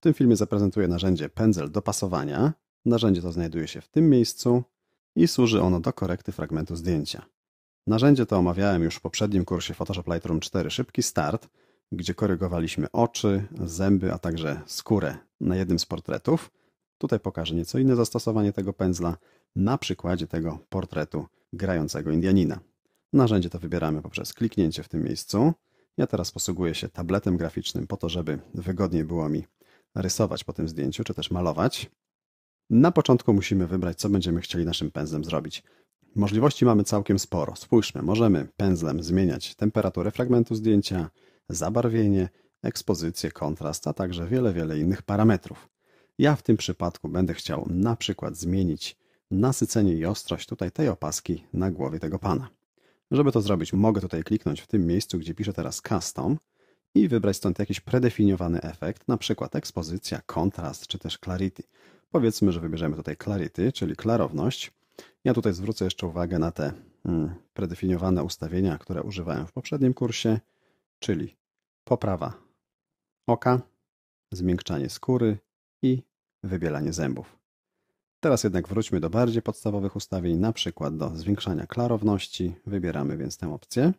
W tym filmie zaprezentuję narzędzie pędzel do pasowania. Narzędzie to znajduje się w tym miejscu i służy ono do korekty fragmentu zdjęcia. Narzędzie to omawiałem już w poprzednim kursie Photoshop Lightroom 4 Szybki Start, gdzie korygowaliśmy oczy, zęby, a także skórę na jednym z portretów. Tutaj pokażę nieco inne zastosowanie tego pędzla na przykładzie tego portretu grającego Indianina. Narzędzie to wybieramy poprzez kliknięcie w tym miejscu. Ja teraz posługuję się tabletem graficznym po to, żeby wygodniej było mi rysować po tym zdjęciu, czy też malować, na początku musimy wybrać, co będziemy chcieli naszym pędzlem zrobić. Możliwości mamy całkiem sporo. Spójrzmy, możemy pędzlem zmieniać temperaturę fragmentu zdjęcia, zabarwienie, ekspozycję, kontrast, a także wiele, wiele innych parametrów. Ja w tym przypadku będę chciał na przykład zmienić nasycenie i ostrość tutaj tej opaski na głowie tego pana. Żeby to zrobić, mogę tutaj kliknąć w tym miejscu, gdzie piszę teraz Custom i wybrać stąd jakiś predefiniowany efekt, na przykład ekspozycja, kontrast czy też clarity. Powiedzmy, że wybierzemy tutaj clarity, czyli klarowność. Ja tutaj zwrócę jeszcze uwagę na te mm, predefiniowane ustawienia, które używałem w poprzednim kursie, czyli poprawa oka, zmiękczanie skóry i wybielanie zębów. Teraz jednak wróćmy do bardziej podstawowych ustawień, na przykład do zwiększania klarowności. Wybieramy więc tę opcję.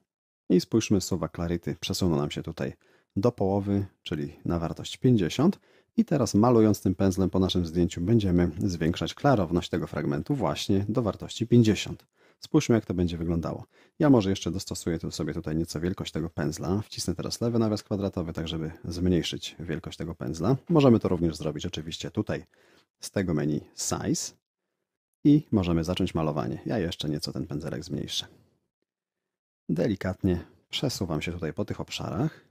I spójrzmy słowa Clarity. Przesuną nam się tutaj do połowy, czyli na wartość 50. I teraz malując tym pędzlem po naszym zdjęciu będziemy zwiększać klarowność tego fragmentu właśnie do wartości 50. Spójrzmy jak to będzie wyglądało. Ja może jeszcze dostosuję tu sobie tutaj nieco wielkość tego pędzla. Wcisnę teraz lewy nawias kwadratowy, tak żeby zmniejszyć wielkość tego pędzla. Możemy to również zrobić oczywiście tutaj z tego menu Size i możemy zacząć malowanie. Ja jeszcze nieco ten pędzelek zmniejszę. Delikatnie przesuwam się tutaj po tych obszarach.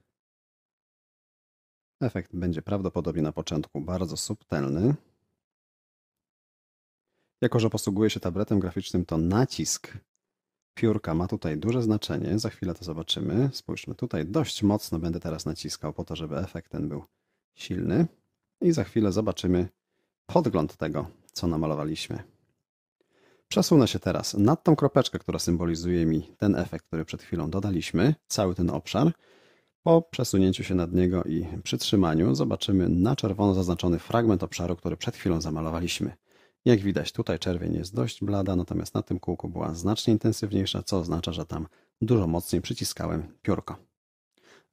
Efekt będzie prawdopodobnie na początku bardzo subtelny. Jako, że posługuję się tabletem graficznym, to nacisk piórka ma tutaj duże znaczenie. Za chwilę to zobaczymy. Spójrzmy tutaj. Dość mocno będę teraz naciskał po to, żeby efekt ten był silny. I za chwilę zobaczymy podgląd tego, co namalowaliśmy. Przesunę się teraz nad tą kropeczkę, która symbolizuje mi ten efekt, który przed chwilą dodaliśmy, cały ten obszar. Po przesunięciu się nad niego i przytrzymaniu zobaczymy na czerwono zaznaczony fragment obszaru, który przed chwilą zamalowaliśmy. Jak widać tutaj czerwień jest dość blada, natomiast na tym kółku była znacznie intensywniejsza, co oznacza, że tam dużo mocniej przyciskałem piórko.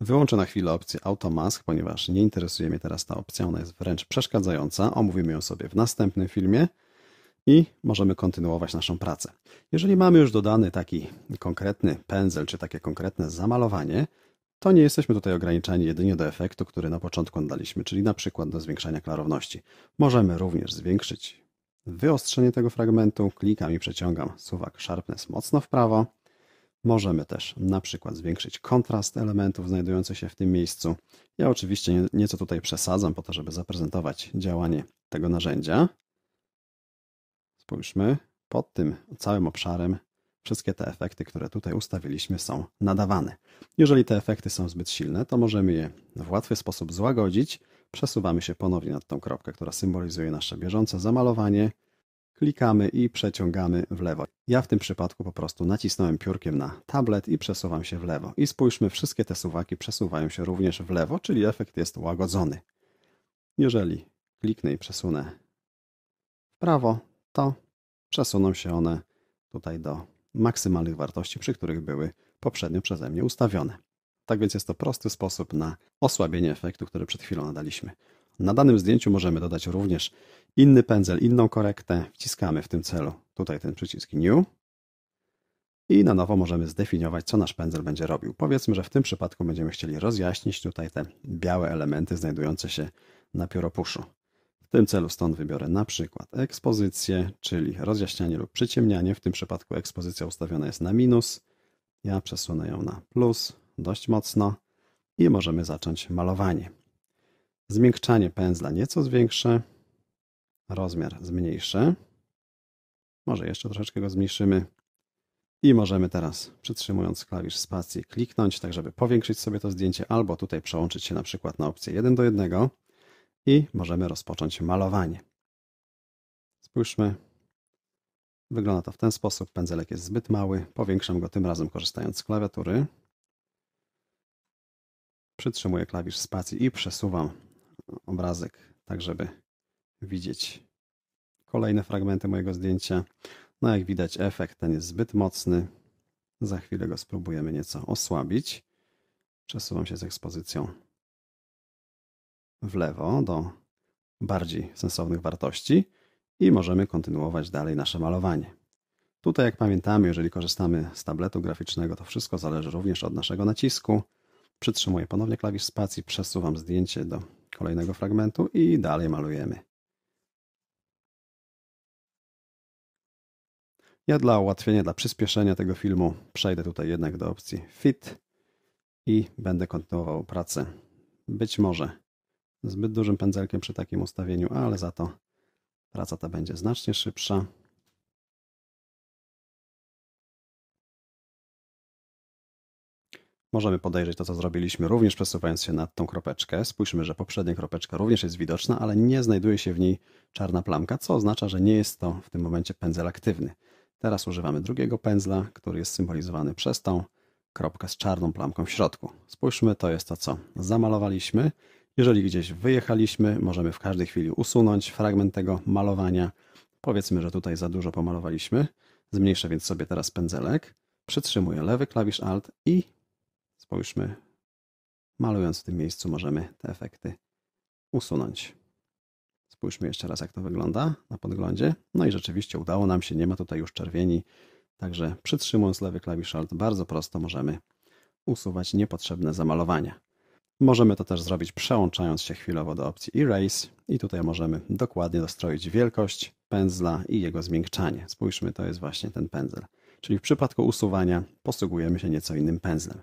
Wyłączę na chwilę opcję Automask, ponieważ nie interesuje mnie teraz ta opcja, ona jest wręcz przeszkadzająca. Omówimy ją sobie w następnym filmie i możemy kontynuować naszą pracę. Jeżeli mamy już dodany taki konkretny pędzel, czy takie konkretne zamalowanie, to nie jesteśmy tutaj ograniczani jedynie do efektu, który na początku nadaliśmy, czyli na przykład do zwiększania klarowności. Możemy również zwiększyć wyostrzenie tego fragmentu, klikam i przeciągam suwak sharpness mocno w prawo. Możemy też na przykład zwiększyć kontrast elementów znajdujących się w tym miejscu. Ja oczywiście nieco tutaj przesadzam po to, żeby zaprezentować działanie tego narzędzia, Spójrzmy, pod tym całym obszarem wszystkie te efekty, które tutaj ustawiliśmy są nadawane. Jeżeli te efekty są zbyt silne, to możemy je w łatwy sposób złagodzić. Przesuwamy się ponownie nad tą kropkę, która symbolizuje nasze bieżące zamalowanie. Klikamy i przeciągamy w lewo. Ja w tym przypadku po prostu nacisnąłem piórkiem na tablet i przesuwam się w lewo. I spójrzmy, wszystkie te suwaki przesuwają się również w lewo, czyli efekt jest łagodzony. Jeżeli kliknę i przesunę w prawo, to przesuną się one tutaj do maksymalnych wartości, przy których były poprzednio przeze mnie ustawione. Tak więc jest to prosty sposób na osłabienie efektu, który przed chwilą nadaliśmy. Na danym zdjęciu możemy dodać również inny pędzel, inną korektę. Wciskamy w tym celu tutaj ten przycisk New i na nowo możemy zdefiniować, co nasz pędzel będzie robił. Powiedzmy, że w tym przypadku będziemy chcieli rozjaśnić tutaj te białe elementy znajdujące się na pióropuszu. W tym celu stąd wybiorę na przykład ekspozycję, czyli rozjaśnianie lub przyciemnianie. W tym przypadku ekspozycja ustawiona jest na minus. Ja przesunę ją na plus dość mocno i możemy zacząć malowanie. Zmiękczanie pędzla nieco zwiększę, rozmiar zmniejszę. Może jeszcze troszeczkę go zmniejszymy. I możemy teraz, przytrzymując klawisz spacji, kliknąć, tak żeby powiększyć sobie to zdjęcie, albo tutaj przełączyć się na przykład na opcję 1 do 1 i możemy rozpocząć malowanie. Spójrzmy. Wygląda to w ten sposób. Pędzelek jest zbyt mały. Powiększam go tym razem korzystając z klawiatury. Przytrzymuję klawisz spacji i przesuwam obrazek tak, żeby widzieć kolejne fragmenty mojego zdjęcia. No jak widać efekt ten jest zbyt mocny. Za chwilę go spróbujemy nieco osłabić. Przesuwam się z ekspozycją w lewo do bardziej sensownych wartości i możemy kontynuować dalej nasze malowanie. Tutaj, jak pamiętamy, jeżeli korzystamy z tabletu graficznego, to wszystko zależy również od naszego nacisku. Przytrzymuję ponownie klawisz spacji, przesuwam zdjęcie do kolejnego fragmentu i dalej malujemy. Ja dla ułatwienia, dla przyspieszenia tego filmu przejdę tutaj jednak do opcji Fit i będę kontynuował pracę. Być może zbyt dużym pędzelkiem przy takim ustawieniu, ale za to praca ta będzie znacznie szybsza. Możemy podejrzeć to, co zrobiliśmy, również przesuwając się nad tą kropeczkę. Spójrzmy, że poprzednia kropeczka również jest widoczna, ale nie znajduje się w niej czarna plamka, co oznacza, że nie jest to w tym momencie pędzel aktywny. Teraz używamy drugiego pędzla, który jest symbolizowany przez tą kropkę z czarną plamką w środku. Spójrzmy, to jest to, co zamalowaliśmy. Jeżeli gdzieś wyjechaliśmy, możemy w każdej chwili usunąć fragment tego malowania. Powiedzmy, że tutaj za dużo pomalowaliśmy. Zmniejszę więc sobie teraz pędzelek. Przytrzymuję lewy klawisz Alt i spójrzmy, malując w tym miejscu możemy te efekty usunąć. Spójrzmy jeszcze raz, jak to wygląda na podglądzie. No i rzeczywiście udało nam się, nie ma tutaj już czerwieni. Także przytrzymując lewy klawisz Alt bardzo prosto możemy usuwać niepotrzebne zamalowania. Możemy to też zrobić przełączając się chwilowo do opcji Erase i tutaj możemy dokładnie dostroić wielkość pędzla i jego zmiękczanie. Spójrzmy, to jest właśnie ten pędzel. Czyli w przypadku usuwania posługujemy się nieco innym pędzlem.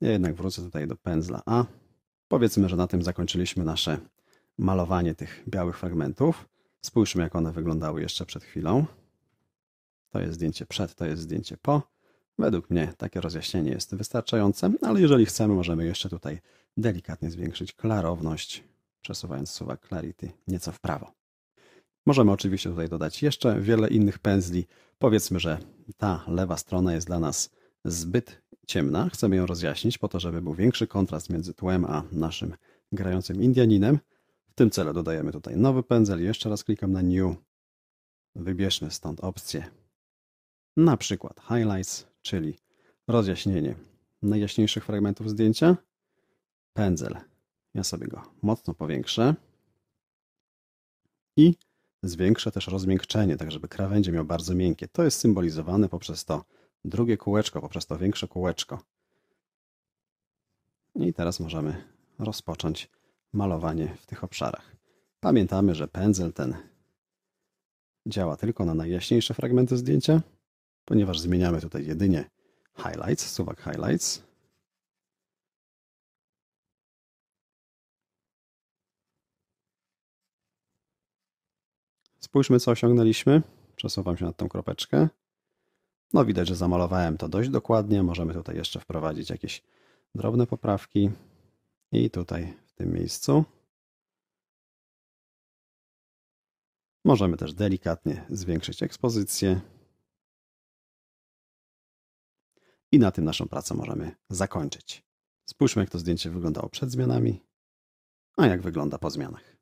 Ja jednak wrócę tutaj do pędzla A. Powiedzmy, że na tym zakończyliśmy nasze malowanie tych białych fragmentów. Spójrzmy, jak one wyglądały jeszcze przed chwilą. To jest zdjęcie przed, to jest zdjęcie po. Według mnie takie rozjaśnienie jest wystarczające, ale jeżeli chcemy, możemy jeszcze tutaj delikatnie zwiększyć klarowność, przesuwając suwak Clarity nieco w prawo. Możemy oczywiście tutaj dodać jeszcze wiele innych pędzli. Powiedzmy, że ta lewa strona jest dla nas zbyt ciemna. Chcemy ją rozjaśnić po to, żeby był większy kontrast między tłem a naszym grającym Indianinem. W tym celu dodajemy tutaj nowy pędzel. Jeszcze raz klikam na New. Wybierzmy stąd opcję na przykład Highlights czyli rozjaśnienie najjaśniejszych fragmentów zdjęcia, pędzel. Ja sobie go mocno powiększę i zwiększę też rozmiękczenie, tak żeby krawędzie miał bardzo miękkie. To jest symbolizowane poprzez to drugie kółeczko, poprzez to większe kółeczko. I teraz możemy rozpocząć malowanie w tych obszarach. Pamiętamy, że pędzel ten działa tylko na najjaśniejsze fragmenty zdjęcia, ponieważ zmieniamy tutaj jedynie highlights, suwak highlights. Spójrzmy, co osiągnęliśmy. Przesuwam się nad tą kropeczkę. No widać, że zamalowałem to dość dokładnie. Możemy tutaj jeszcze wprowadzić jakieś drobne poprawki. I tutaj w tym miejscu możemy też delikatnie zwiększyć ekspozycję. I na tym naszą pracę możemy zakończyć. Spójrzmy, jak to zdjęcie wyglądało przed zmianami, a jak wygląda po zmianach.